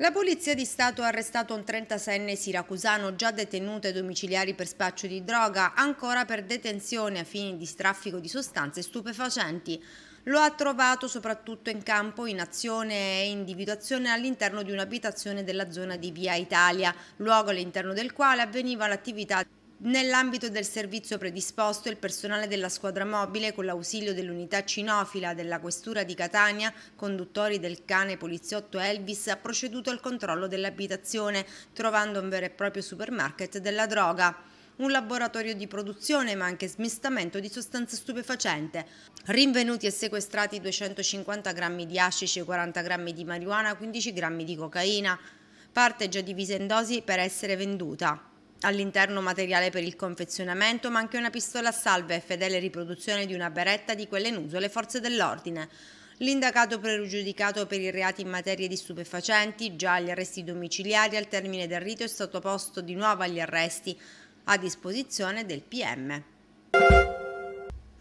La Polizia di Stato ha arrestato un 36enne siracusano già detenuto ai domiciliari per spaccio di droga, ancora per detenzione a fini di straffico di sostanze stupefacenti. Lo ha trovato soprattutto in campo, in azione e individuazione all'interno di un'abitazione della zona di Via Italia, luogo all'interno del quale avveniva l'attività Nell'ambito del servizio predisposto, il personale della squadra mobile, con l'ausilio dell'unità cinofila della Questura di Catania, conduttori del cane poliziotto Elvis, ha proceduto al controllo dell'abitazione, trovando un vero e proprio supermarket della droga un laboratorio di produzione ma anche smistamento di sostanze stupefacente. Rinvenuti e sequestrati 250 grammi di hashish, 40 grammi di marijuana, 15 grammi di cocaina, parte già divisa in dosi per essere venduta. All'interno materiale per il confezionamento, ma anche una pistola a salve e fedele riproduzione di una beretta di quelle in uso alle forze dell'ordine. L'indagato pregiudicato per i reati in materia di stupefacenti, già agli arresti domiciliari, al termine del rito è stato posto di nuovo agli arresti, a disposizione del PM.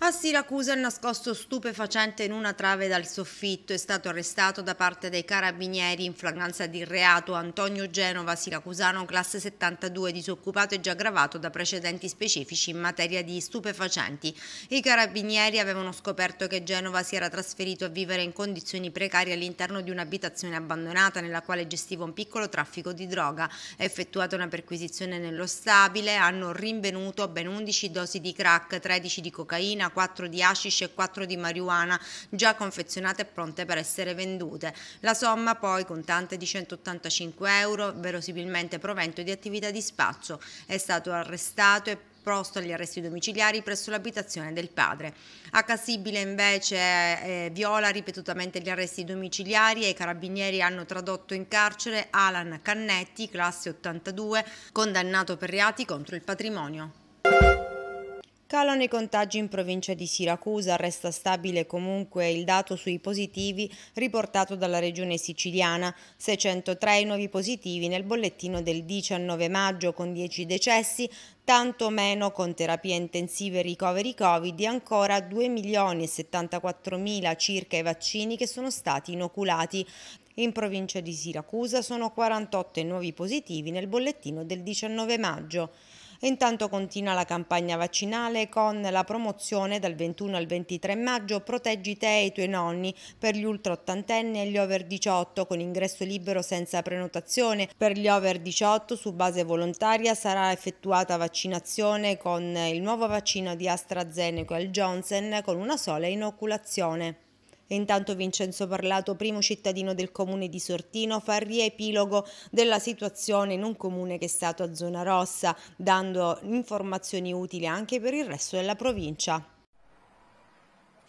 A Siracusa il nascosto stupefacente in una trave dal soffitto è stato arrestato da parte dei carabinieri in flagranza di reato Antonio Genova, siracusano classe 72, disoccupato e già aggravato da precedenti specifici in materia di stupefacenti. I carabinieri avevano scoperto che Genova si era trasferito a vivere in condizioni precarie all'interno di un'abitazione abbandonata nella quale gestiva un piccolo traffico di droga. Effettuata una perquisizione nello stabile hanno rinvenuto ben 11 dosi di crack, 13 di cocaina, 4 di hashish e 4 di marijuana già confezionate e pronte per essere vendute. La somma poi contante di 185 euro, verosimilmente provento di attività di spazio. È stato arrestato e posto agli arresti domiciliari presso l'abitazione del padre. A Cassibile invece eh, viola ripetutamente gli arresti domiciliari e i carabinieri hanno tradotto in carcere Alan Cannetti, classe 82, condannato per reati contro il patrimonio. Calano i contagi in provincia di Siracusa, resta stabile comunque il dato sui positivi riportato dalla regione siciliana, 603 nuovi positivi nel bollettino del 19 maggio con 10 decessi, tanto meno con terapie intensive e ricoveri Covid e ancora 2.074.000 circa i vaccini che sono stati inoculati. In provincia di Siracusa sono 48 nuovi positivi nel bollettino del 19 maggio. Intanto continua la campagna vaccinale con la promozione dal 21 al 23 maggio Proteggi te e i tuoi nonni per gli ultra ottantenni e gli over 18 con ingresso libero senza prenotazione. Per gli over 18 su base volontaria sarà effettuata vaccinazione con il nuovo vaccino di AstraZeneca e il Johnson con una sola inoculazione. Intanto Vincenzo Parlato, primo cittadino del comune di Sortino, fa riepilogo della situazione in un comune che è stato a zona rossa, dando informazioni utili anche per il resto della provincia.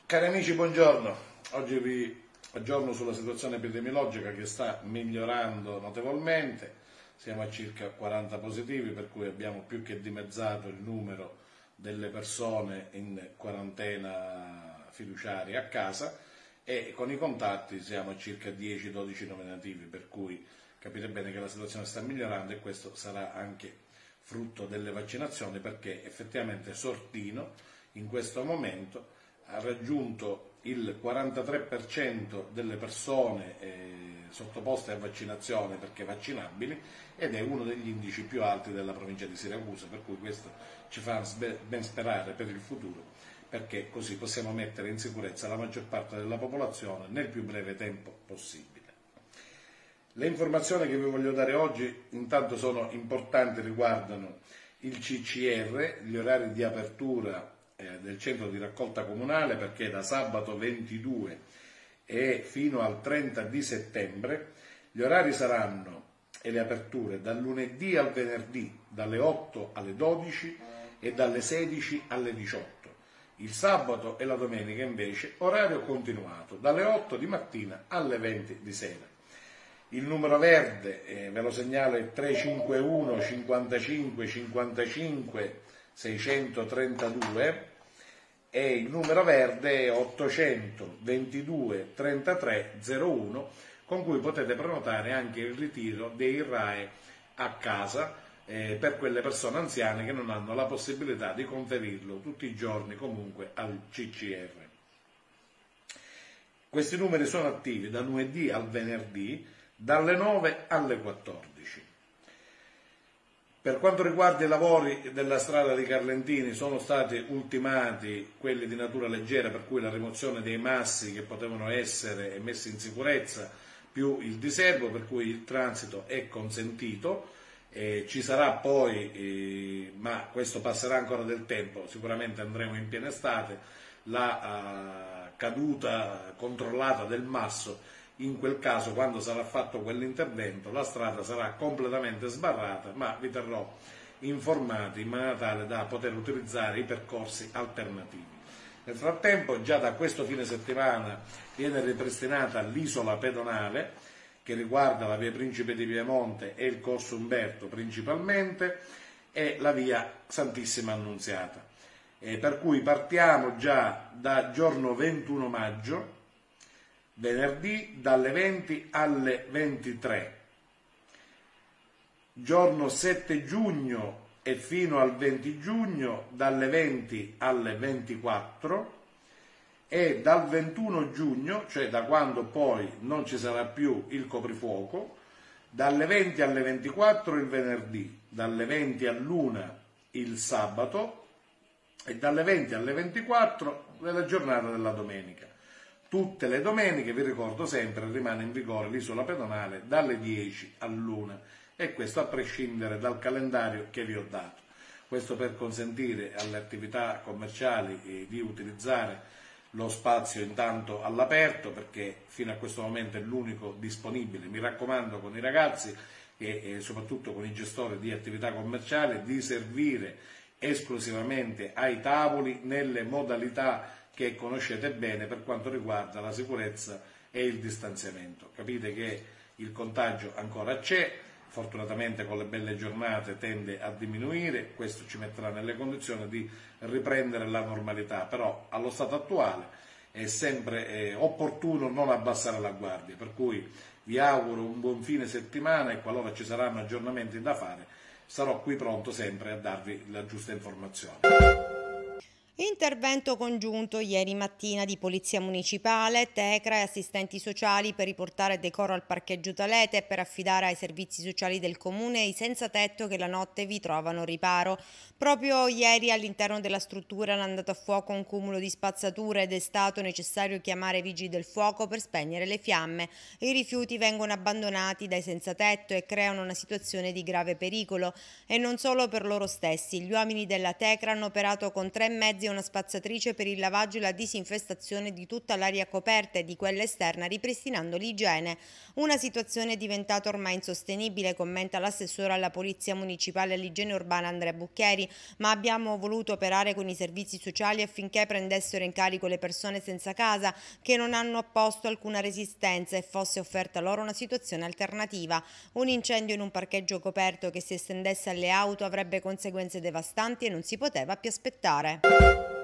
Cari amici, buongiorno. Oggi vi aggiorno sulla situazione epidemiologica che sta migliorando notevolmente. Siamo a circa 40 positivi, per cui abbiamo più che dimezzato il numero delle persone in quarantena fiduciaria a casa e con i contatti siamo a circa 10-12 nominativi, per cui capite bene che la situazione sta migliorando e questo sarà anche frutto delle vaccinazioni perché effettivamente Sortino in questo momento ha raggiunto il 43% delle persone eh, sottoposte a vaccinazione perché vaccinabili ed è uno degli indici più alti della provincia di Siracusa, per cui questo ci fa ben sperare per il futuro perché così possiamo mettere in sicurezza la maggior parte della popolazione nel più breve tempo possibile. Le informazioni che vi voglio dare oggi intanto sono importanti, riguardano il CCR, gli orari di apertura eh, del centro di raccolta comunale perché da sabato 22 e fino al 30 di settembre gli orari saranno e le aperture dal lunedì al venerdì dalle 8 alle 12 e dalle 16 alle 18 il sabato e la domenica invece orario continuato dalle 8 di mattina alle 20 di sera. Il numero verde, eh, ve lo segnalo, è 351 55 55 632 e il numero verde è 822 33 01 con cui potete prenotare anche il ritiro dei RAE a casa eh, per quelle persone anziane che non hanno la possibilità di conferirlo tutti i giorni comunque al CCR. Questi numeri sono attivi da lunedì al venerdì dalle 9 alle 14. Per quanto riguarda i lavori della strada di Carlentini, sono stati ultimati quelli di natura leggera, per cui la rimozione dei massi che potevano essere messi in sicurezza, più il diserbo, per cui il transito è consentito. Eh, ci sarà poi, eh, ma questo passerà ancora del tempo, sicuramente andremo in piena estate, la eh, caduta controllata del masso, in quel caso quando sarà fatto quell'intervento la strada sarà completamente sbarrata, ma vi terrò informati in maniera tale da poter utilizzare i percorsi alternativi. Nel frattempo già da questo fine settimana viene ripristinata l'isola pedonale, che riguarda la via Principe di Piemonte e il corso Umberto principalmente e la via Santissima Annunziata. Eh, per cui partiamo già da giorno 21 maggio, venerdì dalle 20 alle 23. Giorno 7 giugno e fino al 20 giugno dalle 20 alle 24 e dal 21 giugno, cioè da quando poi non ci sarà più il coprifuoco, dalle 20 alle 24 il venerdì, dalle 20 all'una il sabato e dalle 20 alle 24 nella giornata della domenica. Tutte le domeniche, vi ricordo sempre, rimane in vigore l'isola pedonale dalle 10 all'una e questo a prescindere dal calendario che vi ho dato. Questo per consentire alle attività commerciali eh, di utilizzare lo spazio intanto all'aperto perché fino a questo momento è l'unico disponibile. Mi raccomando con i ragazzi e, soprattutto con i gestori di attività commerciale di servire esclusivamente ai tavoli nelle modalità che conoscete bene per quanto riguarda la sicurezza e il distanziamento. Capite che il contagio ancora c'è, fortunatamente con le belle giornate tende a diminuire, questo ci metterà nelle condizioni di riprendere la normalità, però allo stato attuale è sempre eh, opportuno non abbassare la guardia, per cui vi auguro un buon fine settimana e qualora ci saranno aggiornamenti da fare sarò qui pronto sempre a darvi la giusta informazione. Intervento congiunto ieri mattina di Polizia Municipale, Tecra e assistenti sociali per riportare decoro al parcheggio Talete e per affidare ai servizi sociali del comune i senza tetto che la notte vi trovano riparo. Proprio ieri all'interno della struttura è andato a fuoco un cumulo di spazzature ed è stato necessario chiamare i vigili del fuoco per spegnere le fiamme. I rifiuti vengono abbandonati dai senza tetto e creano una situazione di grave pericolo e non solo per loro stessi. Gli uomini della Tecra hanno operato con tre mezzi una spazzatrice per il lavaggio e la disinfestazione di tutta l'aria coperta e di quella esterna, ripristinando l'igiene. Una situazione diventata ormai insostenibile, commenta l'assessore alla Polizia Municipale all'Igiene Urbana Andrea Bucchieri, ma abbiamo voluto operare con i servizi sociali affinché prendessero in carico le persone senza casa che non hanno apposto alcuna resistenza e fosse offerta loro una situazione alternativa. Un incendio in un parcheggio coperto che si estendesse alle auto avrebbe conseguenze devastanti e non si poteva più aspettare. Bye.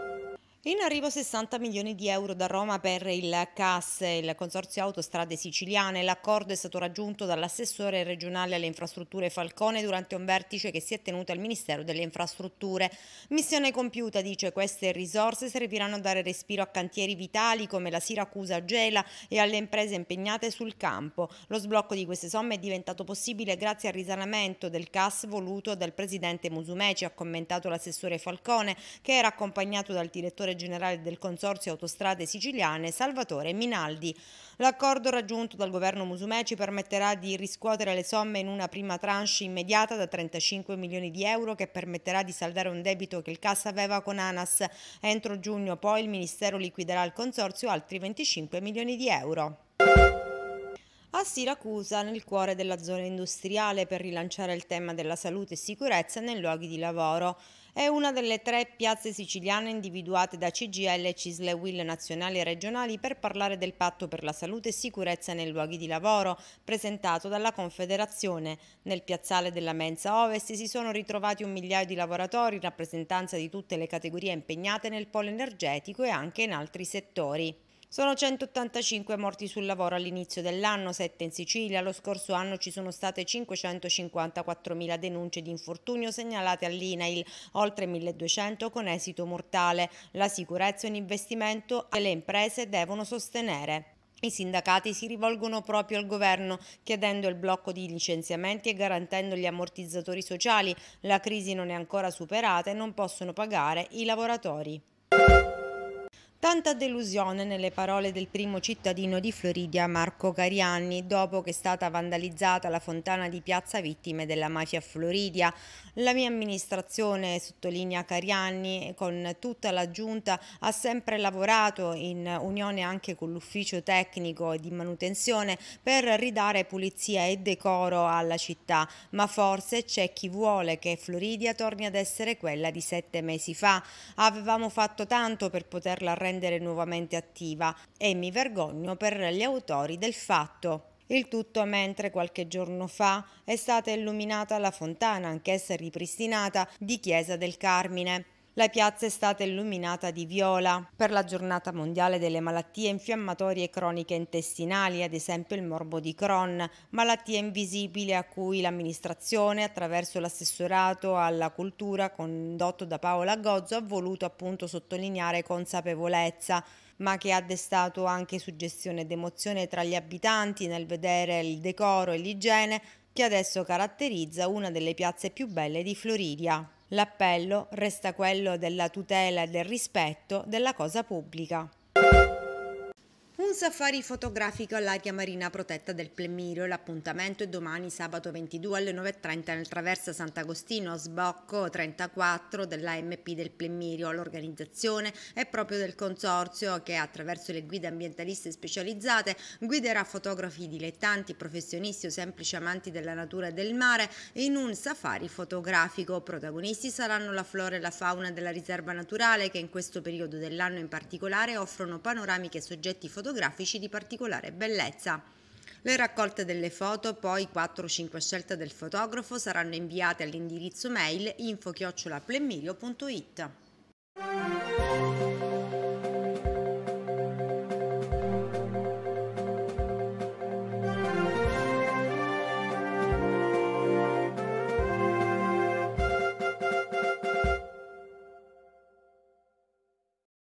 In arrivo 60 milioni di euro da Roma per il CAS, il Consorzio Autostrade Siciliane. L'accordo è stato raggiunto dall'assessore regionale alle infrastrutture Falcone durante un vertice che si è tenuto al Ministero delle Infrastrutture. Missione compiuta, dice, queste risorse serviranno a dare respiro a cantieri vitali come la Siracusa Gela e alle imprese impegnate sul campo. Lo sblocco di queste somme è diventato possibile grazie al risanamento del CAS voluto dal presidente Musumeci, ha commentato l'assessore Falcone, che era accompagnato dal direttore generale del Consorzio Autostrade Siciliane Salvatore Minaldi. L'accordo raggiunto dal governo Musumeci permetterà di riscuotere le somme in una prima tranche immediata da 35 milioni di euro che permetterà di saldare un debito che il Cassa aveva con ANAS. Entro giugno poi il Ministero liquiderà al Consorzio altri 25 milioni di euro a Siracusa, nel cuore della zona industriale, per rilanciare il tema della salute e sicurezza nei luoghi di lavoro. È una delle tre piazze siciliane individuate da CGL e Cisle Will nazionali e regionali per parlare del patto per la salute e sicurezza nei luoghi di lavoro presentato dalla Confederazione. Nel piazzale della Mensa Ovest si sono ritrovati un migliaio di lavoratori in rappresentanza di tutte le categorie impegnate nel polo energetico e anche in altri settori. Sono 185 morti sul lavoro all'inizio dell'anno, 7 in Sicilia. Lo scorso anno ci sono state 554.000 denunce di infortunio segnalate all'INAIL, oltre 1.200 con esito mortale. La sicurezza è un investimento che le imprese devono sostenere. I sindacati si rivolgono proprio al governo chiedendo il blocco di licenziamenti e garantendo gli ammortizzatori sociali. La crisi non è ancora superata e non possono pagare i lavoratori. Tanta delusione nelle parole del primo cittadino di Floridia, Marco Carianni, dopo che è stata vandalizzata la fontana di piazza vittime della mafia Floridia. La mia amministrazione, sottolinea Carianni, con tutta la giunta ha sempre lavorato in unione anche con l'ufficio tecnico e di manutenzione per ridare pulizia e decoro alla città, ma forse c'è chi vuole che Floridia torni ad essere quella di sette mesi fa. Avevamo fatto tanto per poterla rendere rendere nuovamente attiva e mi vergogno per gli autori del fatto. Il tutto mentre qualche giorno fa è stata illuminata la fontana, anch'essa ripristinata, di Chiesa del Carmine. La piazza è stata illuminata di viola. Per la giornata mondiale delle malattie infiammatorie croniche intestinali, ad esempio il morbo di Crohn, malattia invisibile a cui l'amministrazione, attraverso l'assessorato alla cultura condotto da Paola Gozzo, ha voluto appunto sottolineare consapevolezza ma che ha destato anche suggestione ed emozione tra gli abitanti nel vedere il decoro e l'igiene che adesso caratterizza una delle piazze più belle di Floridia. L'appello resta quello della tutela e del rispetto della cosa pubblica. Un safari fotografico all'aria marina protetta del Plemirio. L'appuntamento è domani sabato 22 alle 9.30 nel Traversa Sant'Agostino, sbocco 34 dell'AMP del Plemirio. L'organizzazione è proprio del consorzio che attraverso le guide ambientaliste specializzate guiderà fotografi dilettanti, professionisti o semplici amanti della natura e del mare in un safari fotografico. Protagonisti saranno la flora e la fauna della riserva naturale che in questo periodo dell'anno in particolare offrono panoramiche e soggetti fotografici fotografici di particolare bellezza. Le raccolte delle foto, poi 4-5 scelte del fotografo, saranno inviate all'indirizzo mail info-plemmirio.it.